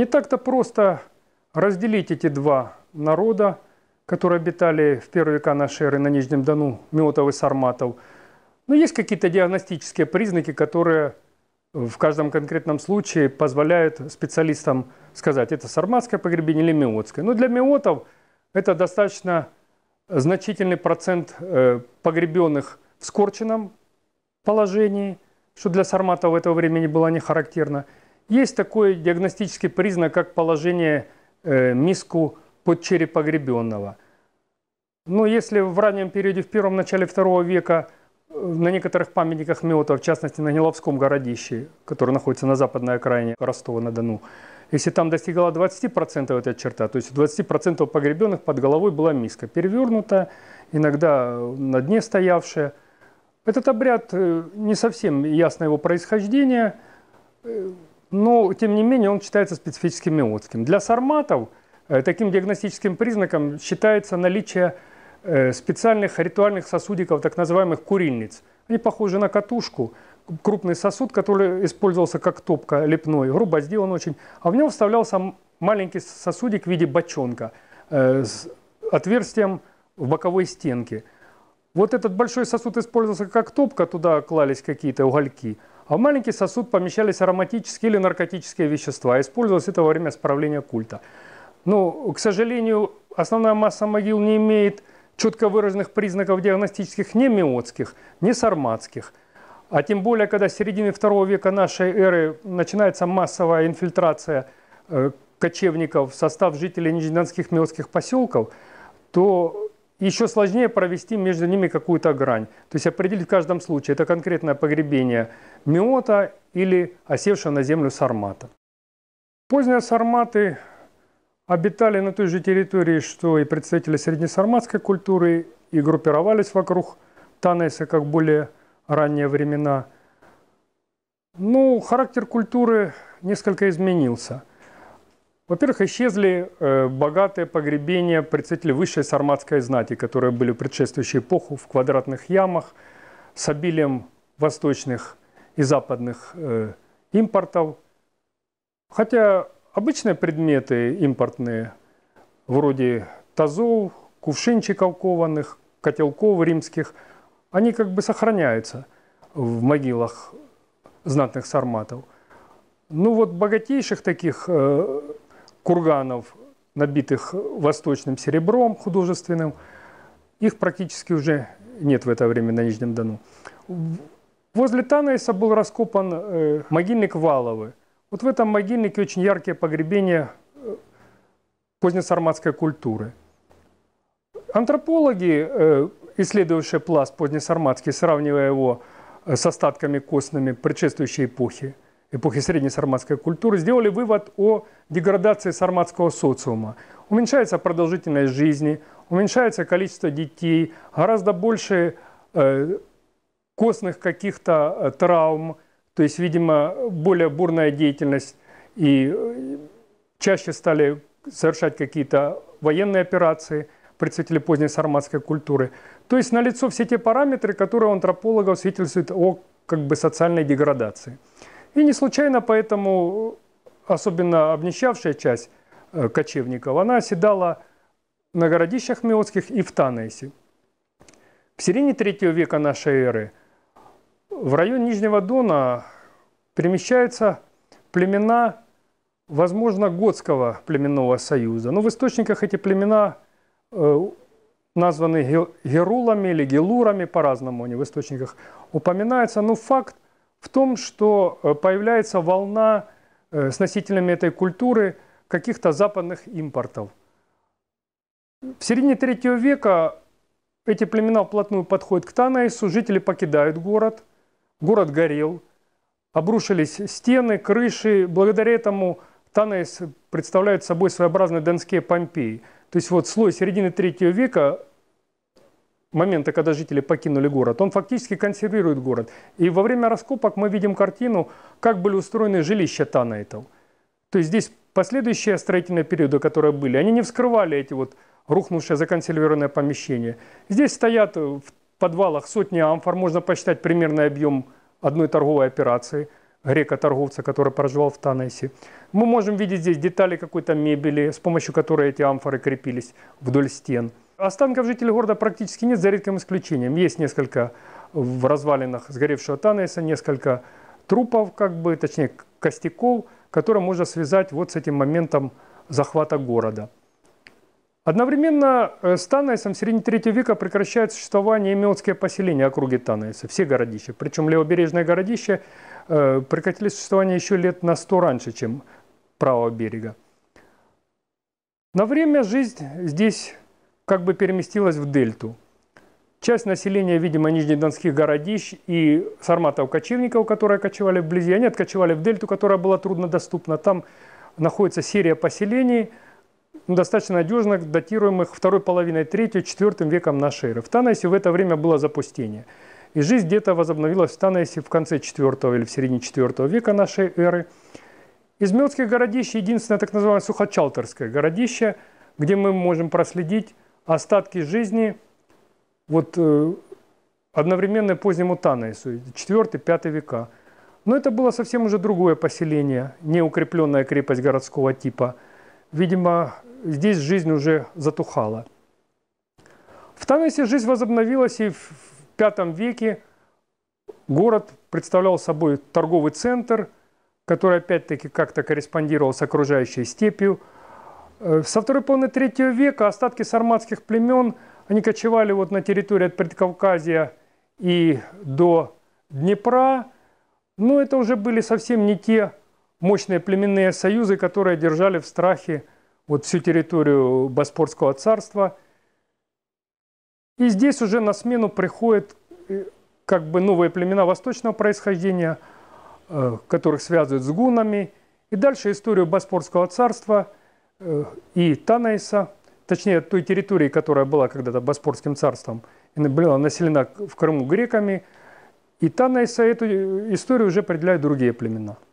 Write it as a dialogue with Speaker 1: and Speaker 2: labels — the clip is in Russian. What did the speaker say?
Speaker 1: Не так-то просто разделить эти два народа, которые обитали в первые века нашей эры на Нижнем Дону, Меотов и Сарматов. Но есть какие-то диагностические признаки, которые в каждом конкретном случае позволяют специалистам сказать, это сарматское погребение или меотское. Но для меотов это достаточно значительный процент э, погребенных в скорченном положении, что для сарматов этого времени было не характерно – есть такой диагностический признак, как положение э, миску под череп Но если в раннем периоде, в первом начале второго века, э, на некоторых памятниках Меота, в частности на Неловском городище, который находится на западной окраине Ростова-на-Дону, если там достигала 20% этой черта, то есть 20% погребенных под головой была миска, перевернута, иногда на дне стоявшая. Этот обряд, э, не совсем ясно его происхождение, но, ну, тем не менее, он считается специфическим миотским. Для сарматов э, таким диагностическим признаком считается наличие э, специальных ритуальных сосудиков, так называемых курильниц. Они похожи на катушку, крупный сосуд, который использовался как топка лепной, грубо сделан очень, а в нем вставлялся маленький сосудик в виде бочонка э, с отверстием в боковой стенке. Вот этот большой сосуд использовался как топка, туда клались какие-то угольки – а в маленький сосуд помещались ароматические или наркотические вещества. Использовалось это во время справления культа. Ну, к сожалению, основная масса могил не имеет четко выраженных признаков диагностических ни миотских, ни сарматских. А тем более, когда с середины второго века нашей эры начинается массовая инфильтрация э, кочевников в состав жителей нижнеданских мелких поселков, то еще сложнее провести между ними какую-то грань. То есть определить в каждом случае, это конкретное погребение миота или осевшего на землю сармата. Поздние сарматы обитали на той же территории, что и представители среднесарматской культуры, и группировались вокруг Танеса, как более ранние времена. Ну, характер культуры несколько изменился – во-первых, исчезли э, богатые погребения представителей высшей сарматской знати, которые были в предшествующую эпоху в квадратных ямах с обилием восточных и западных э, импортов. Хотя обычные предметы импортные, вроде тазов, кувшинчиков кованых, котелков римских, они как бы сохраняются в могилах знатных сарматов. Ну вот богатейших таких э, курганов, набитых восточным серебром художественным, их практически уже нет в это время на Нижнем Дону. Возле Танайса был раскопан э, могильник Валовы. Вот в этом могильнике очень яркие погребения э, позднесарматской культуры. Антропологи, э, исследовавшие пласт позднесарматский, сравнивая его с остатками костными предшествующей эпохи, эпохи средней сарматской культуры, сделали вывод о деградации сарматского социума. Уменьшается продолжительность жизни, уменьшается количество детей, гораздо больше э, костных каких-то э, травм, то есть, видимо, более бурная деятельность и э, чаще стали совершать какие-то военные операции представители поздней сарматской культуры. То есть налицо все те параметры, которые у антропологов свидетельствуют о как бы социальной деградации. И не случайно поэтому, э, особенно обнищавшая часть э, кочевников, она оседала на городищах меотских и в Танаисе. В середине третьего века нашей эры в район Нижнего Дона перемещаются племена, возможно, Готского племенного союза. Но в источниках эти племена э, названы герулами или гелурами, по-разному они в источниках упоминаются. Но факт в том, что э, появляется волна э, с носителями этой культуры каких-то западных импортов. В середине третьего века эти племена вплотную подходят к Танаису, жители покидают город, город горел, обрушились стены, крыши. Благодаря этому Танаис представляет собой своеобразные донские Помпеи. То есть вот слой середины третьего века момента, когда жители покинули город, он фактически консервирует город. И во время раскопок мы видим картину, как были устроены жилища Танаитов. То есть здесь последующие строительные периоды, которые были, они не вскрывали эти вот рухнувшие законсервированные помещения. Здесь стоят в подвалах сотни амфор, можно посчитать примерный объем одной торговой операции грека-торговца, который проживал в Танайсе. Мы можем видеть здесь детали какой-то мебели, с помощью которой эти амфоры крепились вдоль стен – Останков жителей города практически нет, за редким исключением. Есть несколько в развалинах сгоревшего Танеса, несколько трупов, как бы, точнее, костяков, которые можно связать вот с этим моментом захвата города. Одновременно э, с Танайсом в середине третьего века прекращает существование меотские поселения округи Танайса, все городища. Причем левобережные городища э, прекратили существование еще лет на сто раньше, чем правого берега. На время жизнь здесь как бы переместилась в дельту. Часть населения, видимо, нижнедонских городищ и сарматов-кочевников, которые кочевали вблизи, они откочевали в дельту, которая была труднодоступна. Там находится серия поселений, ну, достаточно надежных датируемых второй половиной, третьей, четвертым веком нашей эры. В Танайсе в это время было запустение. И жизнь где-то возобновилась в Танайсе в конце IV или в середине IV века нашей эры. Из мелких городищ единственное так называемое Сухачалтерское городище, где мы можем проследить остатки жизни вот э, одновременно позднему Танаису, 4-5 века. Но это было совсем уже другое поселение, неукрепленная крепость городского типа. Видимо, здесь жизнь уже затухала. В Танаисе жизнь возобновилась, и в V веке город представлял собой торговый центр, который опять-таки как-то корреспондировал с окружающей степью – Э, со второй половины третьего века остатки сарматских племен, они кочевали вот на территории от Предкавказья и до Днепра, но это уже были совсем не те мощные племенные союзы, которые держали в страхе вот всю территорию Боспорского царства. И здесь уже на смену приходят э, как бы новые племена восточного происхождения, э, которых связывают с гунами. И дальше историю Боспорского царства – и Танайса, точнее той территории, которая была когда-то Боспорским царством, была населена в Крыму греками, и Танайса эту историю уже определяют другие племена –